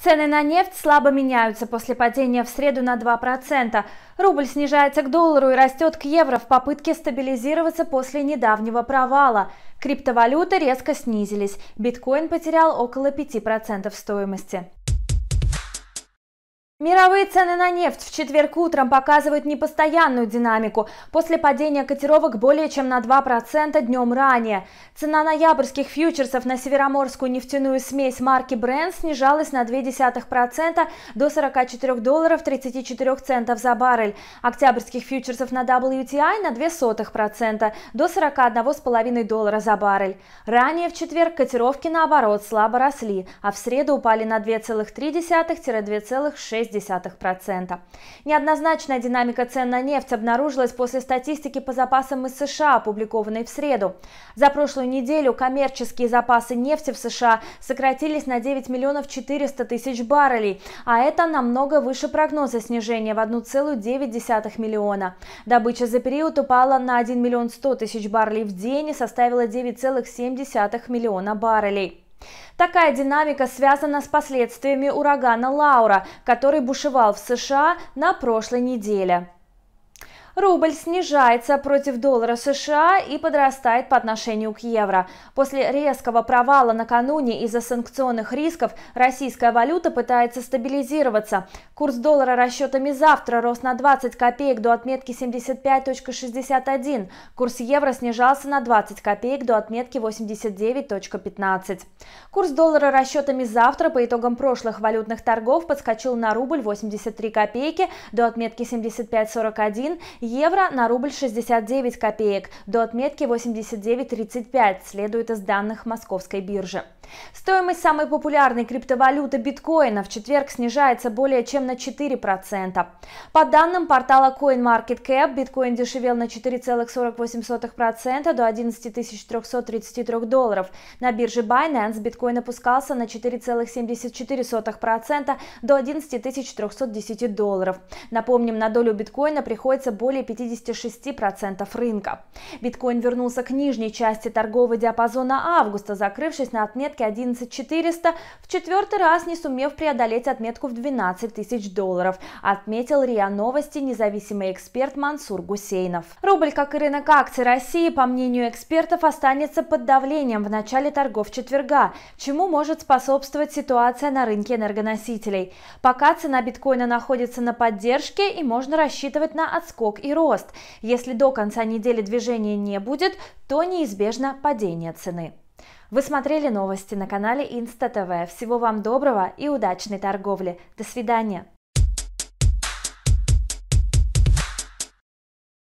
Цены на нефть слабо меняются после падения в среду на 2%. Рубль снижается к доллару и растет к евро в попытке стабилизироваться после недавнего провала. Криптовалюты резко снизились. Биткоин потерял около 5% стоимости. Мировые цены на нефть в четверг утром показывают непостоянную динамику после падения котировок более чем на 2% днем ранее. Цена ноябрьских фьючерсов на североморскую нефтяную смесь марки Brent снижалась на 0,2% до 44 долларов 34 центов за баррель, октябрьских фьючерсов на WTI на 0,02% до 41,5 доллара за баррель. Ранее в четверг котировки наоборот слабо росли, а в среду упали на 2,3-2,6%. 0,6%. Неоднозначная динамика цен на нефть обнаружилась после статистики по запасам из США, опубликованной в среду. За прошлую неделю коммерческие запасы нефти в США сократились на 9 миллионов 400 тысяч баррелей, а это намного выше прогноза снижения в 1,9 миллиона. Добыча за период упала на 1 миллион 100 тысяч баррелей в день и составила 9,7 миллиона баррелей. Такая динамика связана с последствиями урагана Лаура, который бушевал в США на прошлой неделе. Рубль снижается против доллара США и подрастает по отношению к евро. После резкого провала накануне из-за санкционных рисков российская валюта пытается стабилизироваться. Курс доллара расчетами завтра рос на 20 копеек до отметки 75.61. Курс евро снижался на 20 копеек до отметки 89.15. Курс доллара расчетами завтра по итогам прошлых валютных торгов подскочил на рубль 83 копейки до отметки 75.41 Евро на рубль 69 копеек до отметки 89.35 следует из данных московской биржи. Стоимость самой популярной криптовалюты биткоина в четверг снижается более чем на 4%. По данным портала CoinMarketCap, биткоин дешевел на 4,48% до 11 333 долларов. На бирже Binance биткоин опускался на 4,74% до 11 310 долларов. Напомним, на долю биткоина приходится более более 56% рынка. Биткоин вернулся к нижней части торгового диапазона августа, закрывшись на отметке 11400, в четвертый раз не сумев преодолеть отметку в 12 тысяч долларов, отметил РИА Новости независимый эксперт Мансур Гусейнов. Рубль, как и рынок акций России, по мнению экспертов, останется под давлением в начале торгов четверга, чему может способствовать ситуация на рынке энергоносителей. Пока цена биткоина находится на поддержке и можно рассчитывать на отскок и и рост. Если до конца недели движения не будет, то неизбежно падение цены. Вы смотрели новости на канале Инста ТВ. Всего вам доброго и удачной торговли. До свидания.